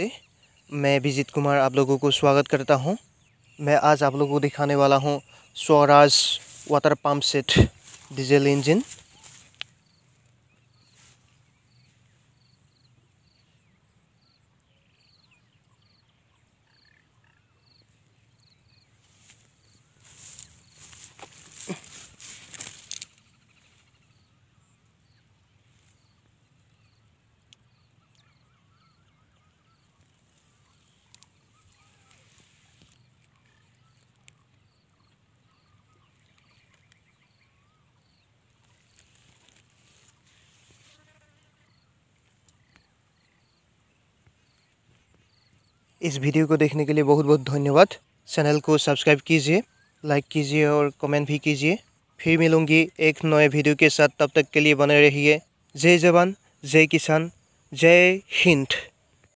नमस्ते मैं अभिजीत कुमार आप लोगों को स्वागत करता हूं मैं आज आप लोगों को दिखाने वाला हूं Swaraj water pump set diesel engine इस वीडियो को देखने के लिए बहुत बहुत धन्यवाद चैनल को सब्सक्राइब कीजिए लाइक कीजिए और कमेंट भी कीजिए फिर मिलूंगी एक नए वीडियो के साथ तब तक के लिए बने रहिए जय जवान जय किसान जय हिंद